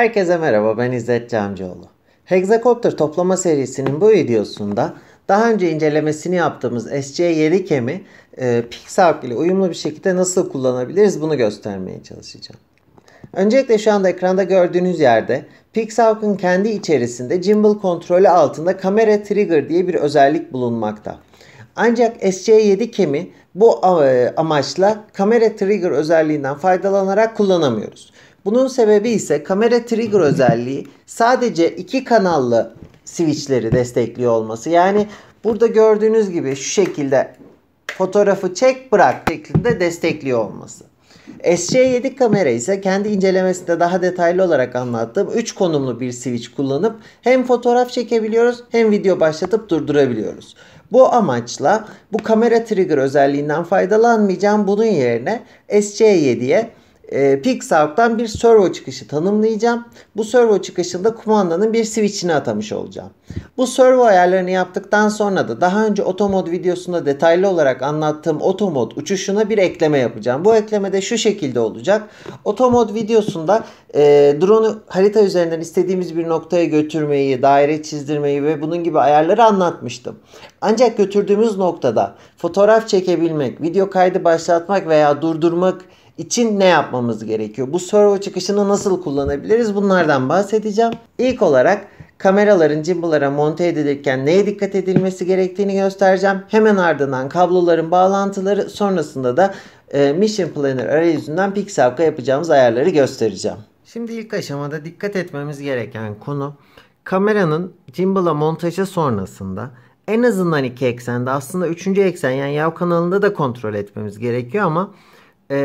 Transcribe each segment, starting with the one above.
Herkese merhaba ben İzzet Camcıoğlu. Hexacopter toplama serisinin bu videosunda daha önce incelemesini yaptığımız SC7 kemi e, PixArp ile uyumlu bir şekilde nasıl kullanabiliriz bunu göstermeye çalışacağım. Öncelikle şu anda ekranda gördüğünüz yerde Pixarp'ın kendi içerisinde gimbal kontrolü altında kamera trigger diye bir özellik bulunmakta. Ancak SC7 kemi bu e, amaçla kamera trigger özelliğinden faydalanarak kullanamıyoruz. Bunun sebebi ise kamera trigger özelliği sadece iki kanallı switchleri destekliyor olması. Yani burada gördüğünüz gibi şu şekilde fotoğrafı çek bırak şeklinde destekliyor olması. SC7 kamera ise kendi incelemesinde daha detaylı olarak anlattığım 3 konumlu bir switch kullanıp hem fotoğraf çekebiliyoruz hem video başlatıp durdurabiliyoruz. Bu amaçla bu kamera trigger özelliğinden faydalanmayacağım bunun yerine SC7'ye e, PixArt'tan bir servo çıkışı tanımlayacağım. Bu servo çıkışında kumandanın bir switch'ini atamış olacağım. Bu servo ayarlarını yaptıktan sonra da daha önce otomod videosunda detaylı olarak anlattığım otomod uçuşuna bir ekleme yapacağım. Bu ekleme de şu şekilde olacak. Otomod videosunda e, drone'u harita üzerinden istediğimiz bir noktaya götürmeyi, daire çizdirmeyi ve bunun gibi ayarları anlatmıştım. Ancak götürdüğümüz noktada fotoğraf çekebilmek, video kaydı başlatmak veya durdurmak için ne yapmamız gerekiyor? Bu servo çıkışını nasıl kullanabiliriz? Bunlardan bahsedeceğim. İlk olarak kameraların cimbalara monte edilirken neye dikkat edilmesi gerektiğini göstereceğim. Hemen ardından kabloların bağlantıları sonrasında da e, Mission Planner arayüzünden Pixelka yapacağımız ayarları göstereceğim. Şimdi ilk aşamada dikkat etmemiz gereken konu kameranın gimbala montajı sonrasında en azından iki eksende aslında üçüncü eksen yani yav kanalında da kontrol etmemiz gerekiyor ama e,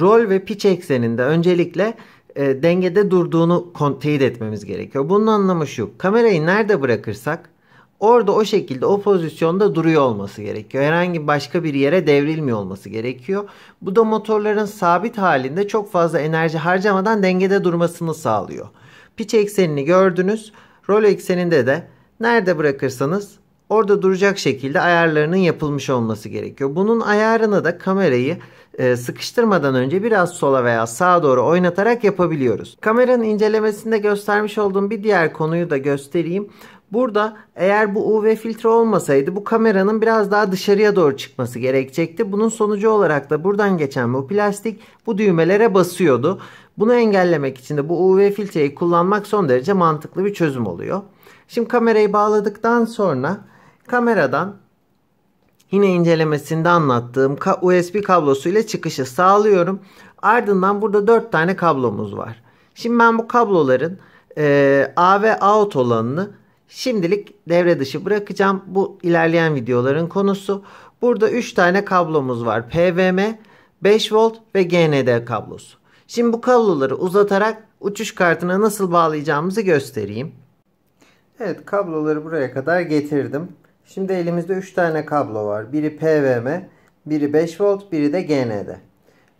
rol ve piç ekseninde öncelikle e, dengede durduğunu teyit etmemiz gerekiyor. Bunun anlamı şu. Kamerayı nerede bırakırsak orada o şekilde o pozisyonda duruyor olması gerekiyor. Herhangi başka bir yere devrilmiyor olması gerekiyor. Bu da motorların sabit halinde çok fazla enerji harcamadan dengede durmasını sağlıyor. Piç eksenini gördünüz. Rol ekseninde de nerede bırakırsanız orada duracak şekilde ayarlarının yapılmış olması gerekiyor. Bunun ayarını da kamerayı e, sıkıştırmadan önce biraz sola veya sağa doğru oynatarak yapabiliyoruz. Kameranın incelemesinde göstermiş olduğum bir diğer konuyu da göstereyim. Burada eğer bu UV filtre olmasaydı bu kameranın biraz daha dışarıya doğru çıkması gerekecekti. Bunun sonucu olarak da buradan geçen bu plastik bu düğmelere basıyordu. Bunu engellemek için de bu UV filtreyi kullanmak son derece mantıklı bir çözüm oluyor. Şimdi kamerayı bağladıktan sonra Kameradan yine incelemesinde anlattığım USB kablosu ile çıkışı sağlıyorum. Ardından burada 4 tane kablomuz var. Şimdi ben bu kabloların e, A ve out olanını şimdilik devre dışı bırakacağım. Bu ilerleyen videoların konusu. Burada 3 tane kablomuz var. PWM, 5 volt ve GND kablosu. Şimdi bu kabloları uzatarak uçuş kartına nasıl bağlayacağımızı göstereyim. Evet kabloları buraya kadar getirdim. Şimdi elimizde 3 tane kablo var. Biri PVM, biri 5 volt, biri de GND.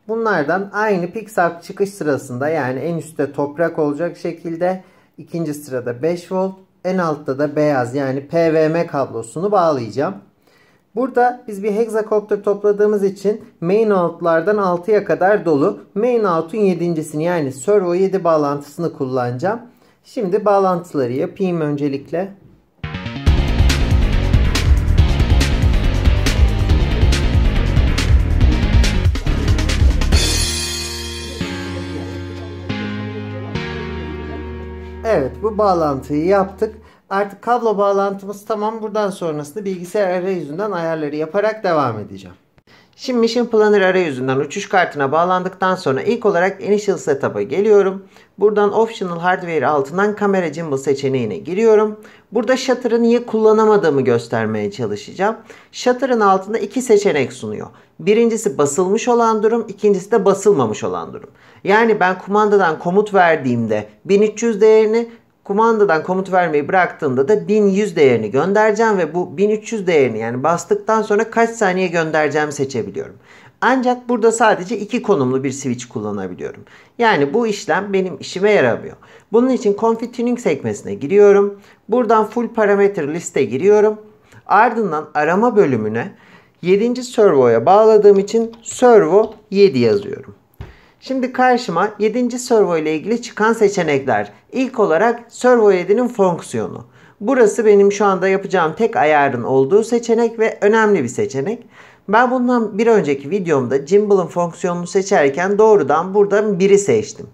Bunlardan aynı Pixar çıkış sırasında yani en üstte toprak olacak şekilde ikinci sırada 5 volt, en altta da beyaz yani PVM kablosunu bağlayacağım. Burada biz bir hexakopter topladığımız için main out'lardan 6'ya kadar dolu. Main out'un 7.sini yani servo 7 bağlantısını kullanacağım. Şimdi bağlantıları yapayım öncelikle. Evet bu bağlantıyı yaptık. Artık kablo bağlantımız tamam. Buradan sonrasında bilgisayar arayüzünden ayarları yaparak devam edeceğim. Şimdi Mission Planner arayüzünden uçuş kartına bağlandıktan sonra ilk olarak Initial Setup'a geliyorum. Buradan Optional Hardware altından Kamera Gimbal seçeneğine giriyorum. Burada Shutter'ı niye kullanamadığımı göstermeye çalışacağım. Shutter'ın altında iki seçenek sunuyor. Birincisi basılmış olan durum, ikincisi de basılmamış olan durum. Yani ben kumandadan komut verdiğimde 1300 değerini kumandadan komut vermeyi bıraktığımda da 1100 değerini göndereceğim ve bu 1300 değerini yani bastıktan sonra kaç saniye göndereceğimi seçebiliyorum. Ancak burada sadece iki konumlu bir switch kullanabiliyorum. Yani bu işlem benim işime yaramıyor. Bunun için config tuning sekmesine giriyorum. Buradan full parameter liste giriyorum. Ardından arama bölümüne 7. servoya bağladığım için servo 7 yazıyorum. Şimdi karşıma 7. servo ile ilgili çıkan seçenekler. İlk olarak servo 7'nin fonksiyonu. Burası benim şu anda yapacağım tek ayarın olduğu seçenek ve önemli bir seçenek. Ben bundan bir önceki videomda Gimbal'ın fonksiyonunu seçerken doğrudan buradan biri seçtim.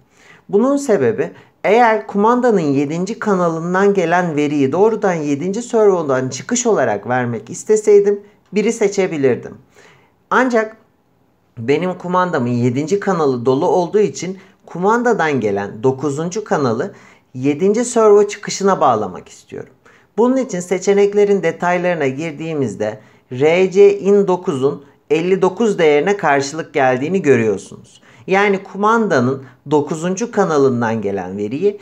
Bunun sebebi eğer kumandanın 7. kanalından gelen veriyi doğrudan 7. servodan çıkış olarak vermek isteseydim biri seçebilirdim. Ancak benim kumandamın 7. kanalı dolu olduğu için kumandadan gelen 9. kanalı 7. servo çıkışına bağlamak istiyorum. Bunun için seçeneklerin detaylarına girdiğimizde RC in 9'un 59 değerine karşılık geldiğini görüyorsunuz. Yani kumandanın 9. kanalından gelen veriyi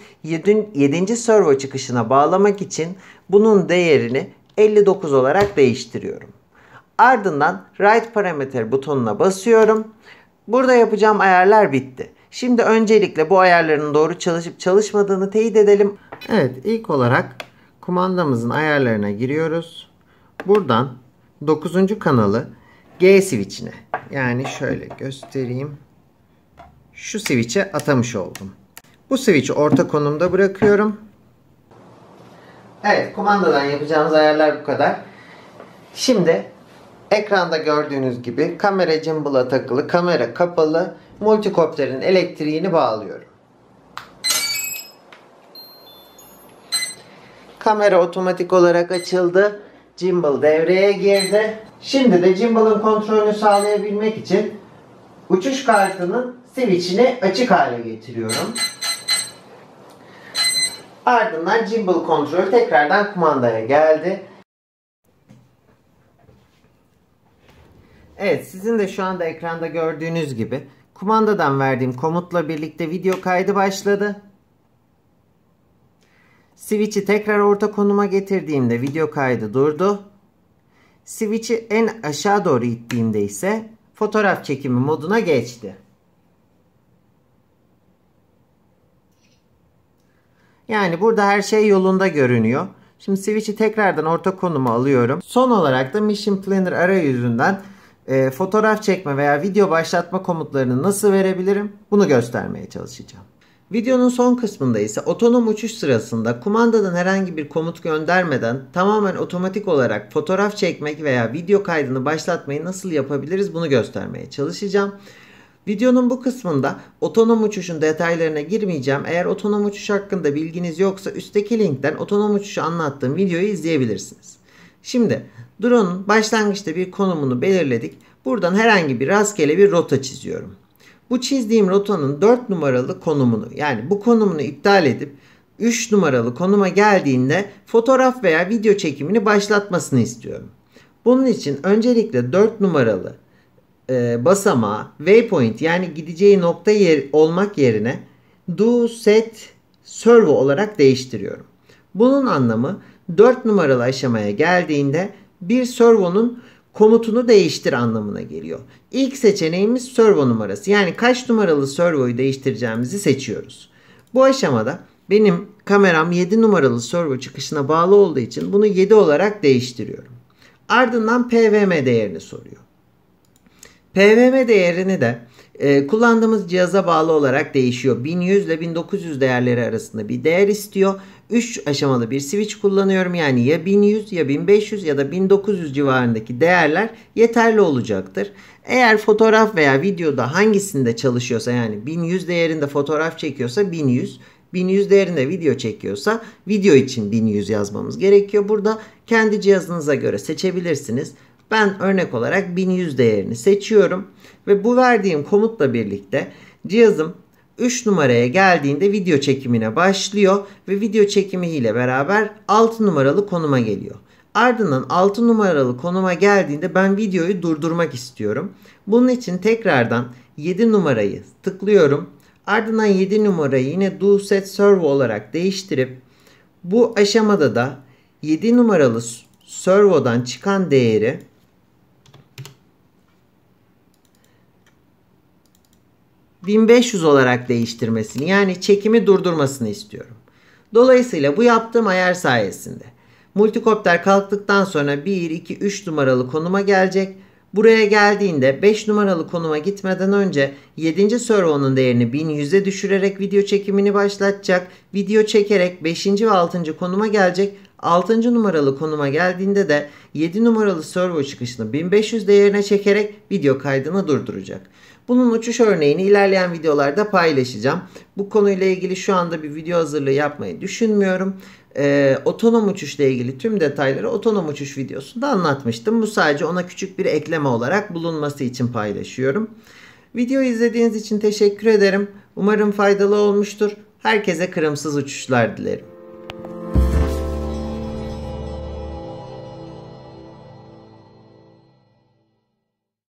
7. servo çıkışına bağlamak için bunun değerini 59 olarak değiştiriyorum. Ardından Right Parameter butonuna basıyorum. Burada yapacağım ayarlar bitti. Şimdi öncelikle bu ayarların doğru çalışıp çalışmadığını teyit edelim. Evet ilk olarak kumandamızın ayarlarına giriyoruz. Buradan 9. kanalı G switch'ine yani şöyle göstereyim. Şu switch'e atamış oldum. Bu switch'i orta konumda bırakıyorum. Evet kumandadan yapacağımız ayarlar bu kadar. Şimdi Ekranda gördüğünüz gibi kamera cimbala takılı, kamera kapalı. Multikopterin elektriğini bağlıyorum. Kamera otomatik olarak açıldı. cimbal devreye girdi. Şimdi de cimbalın kontrolünü sağlayabilmek için uçuş kartının switch'ini açık hale getiriyorum. Ardından cimbal kontrol tekrardan kumandaya geldi. Evet sizin de şu anda ekranda gördüğünüz gibi kumandadan verdiğim komutla birlikte video kaydı başladı. Switch'i tekrar orta konuma getirdiğimde video kaydı durdu. Switch'i en aşağı doğru ittiğimde ise fotoğraf çekimi moduna geçti. Yani burada her şey yolunda görünüyor. Şimdi switch'i tekrardan orta konuma alıyorum. Son olarak da Mission Planner arayüzünden e, fotoğraf çekme veya video başlatma komutlarını nasıl verebilirim bunu göstermeye çalışacağım. Videonun son kısmında ise otonom uçuş sırasında kumandadan herhangi bir komut göndermeden tamamen otomatik olarak fotoğraf çekmek veya video kaydını başlatmayı nasıl yapabiliriz bunu göstermeye çalışacağım. Videonun bu kısmında otonom uçuşun detaylarına girmeyeceğim. Eğer otonom uçuş hakkında bilginiz yoksa üstteki linkten otonom uçuşu anlattığım videoyu izleyebilirsiniz. Şimdi drone'un başlangıçta bir konumunu belirledik. Buradan herhangi bir rastgele bir rota çiziyorum. Bu çizdiğim rotanın 4 numaralı konumunu yani bu konumunu iptal edip 3 numaralı konuma geldiğinde fotoğraf veya video çekimini başlatmasını istiyorum. Bunun için öncelikle 4 numaralı e, basamağı waypoint yani gideceği nokta yer, olmak yerine do set servo olarak değiştiriyorum. Bunun anlamı 4 numaralı aşamaya geldiğinde bir servonun komutunu değiştir anlamına geliyor. İlk seçeneğimiz servo numarası. Yani kaç numaralı servoyu değiştireceğimizi seçiyoruz. Bu aşamada benim kameram 7 numaralı servo çıkışına bağlı olduğu için bunu 7 olarak değiştiriyorum. Ardından PVM değerini soruyor. PVM değerini de e, kullandığımız cihaza bağlı olarak değişiyor. 1100 ile 1900 değerleri arasında bir değer istiyor. 3 aşamalı bir switch kullanıyorum. Yani ya 1100 ya 1500 ya da 1900 civarındaki değerler yeterli olacaktır. Eğer fotoğraf veya videoda hangisinde çalışıyorsa yani 1100 değerinde fotoğraf çekiyorsa 1100, 1100 değerinde video çekiyorsa video için 1100 yazmamız gerekiyor. Burada kendi cihazınıza göre seçebilirsiniz. Ben örnek olarak 1100 değerini seçiyorum ve bu verdiğim komutla birlikte cihazım 3 numaraya geldiğinde video çekimine başlıyor ve video çekimi ile beraber 6 numaralı konuma geliyor. Ardından 6 numaralı konuma geldiğinde ben videoyu durdurmak istiyorum. Bunun için tekrardan 7 numarayı tıklıyorum. Ardından 7 numarayı yine do set servo olarak değiştirip bu aşamada da 7 numaralı servodan çıkan değeri 1500 olarak değiştirmesini yani çekimi durdurmasını istiyorum. Dolayısıyla bu yaptığım ayar sayesinde multikopter kalktıktan sonra 1, 2, 3 numaralı konuma gelecek. Buraya geldiğinde 5 numaralı konuma gitmeden önce 7. servonun değerini 1100'e düşürerek video çekimini başlatacak. Video çekerek 5. ve 6. konuma gelecek. 6. numaralı konuma geldiğinde de 7 numaralı servo çıkışını 1500 değerine çekerek video kaydını durduracak. Bunun uçuş örneğini ilerleyen videolarda paylaşacağım. Bu konuyla ilgili şu anda bir video hazırlığı yapmayı düşünmüyorum. Ee, otonom uçuşla ilgili tüm detayları otonom uçuş videosunda anlatmıştım. Bu sadece ona küçük bir ekleme olarak bulunması için paylaşıyorum. Videoyu izlediğiniz için teşekkür ederim. Umarım faydalı olmuştur. Herkese kırımsız uçuşlar dilerim.